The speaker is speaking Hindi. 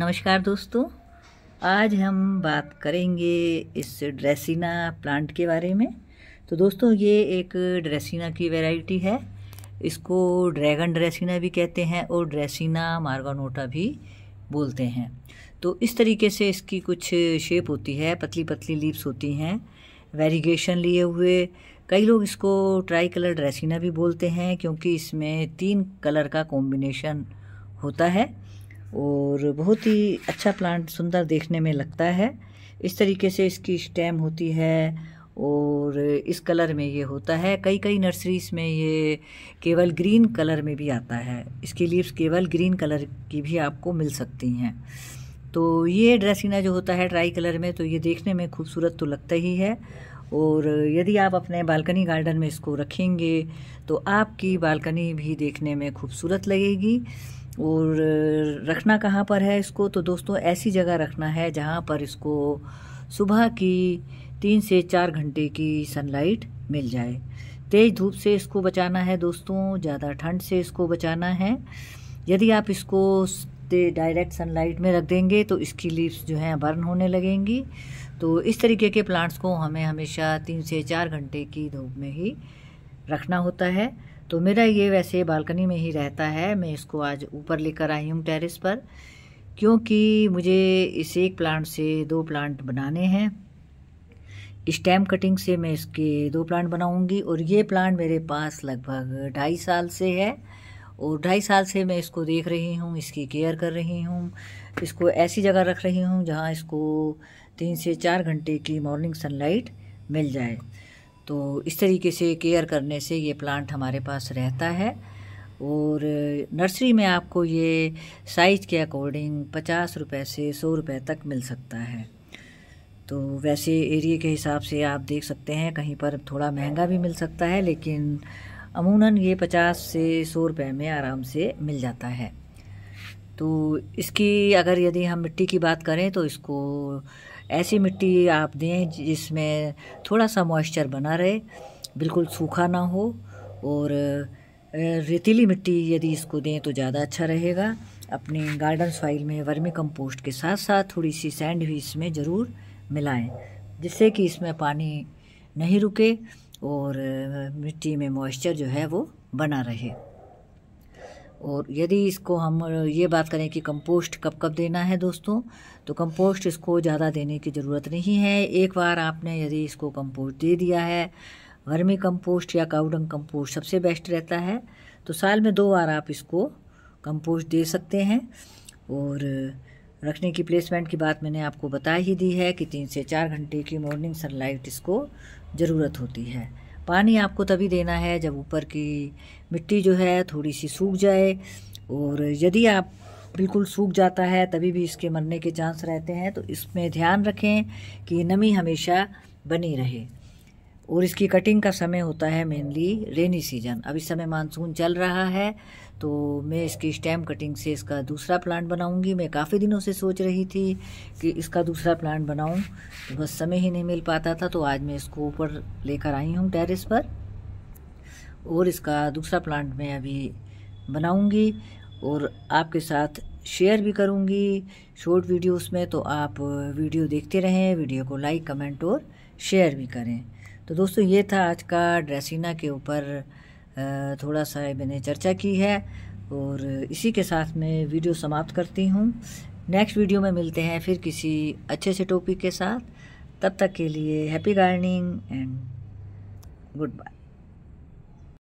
नमस्कार दोस्तों आज हम बात करेंगे इस ड्रेसिना प्लांट के बारे में तो दोस्तों ये एक ड्रेसिना की वैरायटी है इसको ड्रैगन ड्रेसिना भी कहते हैं और ड्रेसिना मार्गानोटा भी बोलते हैं तो इस तरीके से इसकी कुछ शेप होती है पतली पतली लीव्स होती हैं वेरिगेशन लिए हुए कई लोग इसको ट्राई कलर ड्रेसिना भी बोलते हैं क्योंकि इसमें तीन कलर का कॉम्बिनेशन होता है और बहुत ही अच्छा प्लांट सुंदर देखने में लगता है इस तरीके से इसकी स्टेम होती है और इस कलर में ये होता है कई कई नर्सरीज में ये केवल ग्रीन कलर में भी आता है इसकी लीव्स केवल ग्रीन कलर की भी आपको मिल सकती हैं तो ये ड्रेसिना जो होता है ट्राई कलर में तो ये देखने में खूबसूरत तो लगता ही है और यदि आप अपने बालकनी गार्डन में इसको रखेंगे तो आपकी बालकनी भी देखने में खूबसूरत लगेगी और रखना कहाँ पर है इसको तो दोस्तों ऐसी जगह रखना है जहाँ पर इसको सुबह की तीन से चार घंटे की सनलाइट मिल जाए तेज़ धूप से इसको बचाना है दोस्तों ज़्यादा ठंड से इसको बचाना है यदि आप इसको डायरेक्ट सनलाइट में रख देंगे तो इसकी लीव्स जो हैं बर्न होने लगेंगी तो इस तरीके के प्लांट्स को हमें हमेशा तीन से चार घंटे की धूप में ही रखना होता है तो मेरा ये वैसे बालकनी में ही रहता है मैं इसको आज ऊपर लेकर आई हूँ टेरेस पर क्योंकि मुझे इस एक प्लांट से दो प्लांट बनाने हैं स्टेम कटिंग से मैं इसके दो प्लांट बनाऊंगी और ये प्लांट मेरे पास लगभग ढाई साल से है और ढाई साल से मैं इसको देख रही हूँ इसकी केयर कर रही हूँ इसको ऐसी जगह रख रही हूँ जहाँ इसको तीन से चार घंटे की मॉर्निंग सनलाइट मिल जाए तो इस तरीके से केयर करने से ये प्लांट हमारे पास रहता है और नर्सरी में आपको ये साइज के अकॉर्डिंग पचास रुपए से सौ रुपए तक मिल सकता है तो वैसे एरिए के हिसाब से आप देख सकते हैं कहीं पर थोड़ा महंगा भी मिल सकता है लेकिन अमूनन ये पचास से सौ रुपये में आराम से मिल जाता है तो इसकी अगर यदि हम मिट्टी की बात करें तो इसको ऐसी मिट्टी आप दें जिसमें थोड़ा सा मॉइस्चर बना रहे बिल्कुल सूखा ना हो और रेतीली मिट्टी यदि इसको दें तो ज़्यादा अच्छा रहेगा अपने गार्डन सॉइल में वर्मी कंपोस्ट के साथ साथ थोड़ी सी सैंड भी इसमें ज़रूर मिलाएं जिससे कि इसमें पानी नहीं रुके और मिट्टी में मॉइस्चर जो है वो बना रहे और यदि इसको हम ये बात करें कि कंपोस्ट कब कब देना है दोस्तों तो कंपोस्ट इसको ज़्यादा देने की ज़रूरत नहीं है एक बार आपने यदि इसको कंपोस्ट दे दिया है वर्मी कंपोस्ट या काउडंग कंपोस्ट सबसे बेस्ट रहता है तो साल में दो बार आप इसको कंपोस्ट दे सकते हैं और रखने की प्लेसमेंट की बात मैंने आपको बता ही दी है कि तीन से चार घंटे की मॉर्निंग सनलाइट इसको ज़रूरत होती है पानी आपको तभी देना है जब ऊपर की मिट्टी जो है थोड़ी सी सूख जाए और यदि आप बिल्कुल सूख जाता है तभी भी इसके मरने के चांस रहते हैं तो इसमें ध्यान रखें कि नमी हमेशा बनी रहे और इसकी कटिंग का समय होता है मेनली रेनी सीजन अब इस समय मानसून चल रहा है तो मैं इसकी स्टेम कटिंग से इसका दूसरा प्लांट बनाऊंगी मैं काफ़ी दिनों से सोच रही थी कि इसका दूसरा प्लांट बनाऊं तो बस समय ही नहीं मिल पाता था तो आज मैं इसको ऊपर लेकर आई हूँ टेरेस पर और इसका दूसरा प्लांट मैं अभी बनाऊँगी और आपके साथ शेयर भी करूँगी शॉर्ट वीडियोस में तो आप वीडियो देखते रहें वीडियो को लाइक कमेंट और शेयर भी करें तो दोस्तों ये था आज का ड्रेसिना के ऊपर थोड़ा सा मैंने चर्चा की है और इसी के साथ मैं वीडियो समाप्त करती हूँ नेक्स्ट वीडियो में मिलते हैं फिर किसी अच्छे से टॉपिक के साथ तब तक के लिए happy gardening and good bye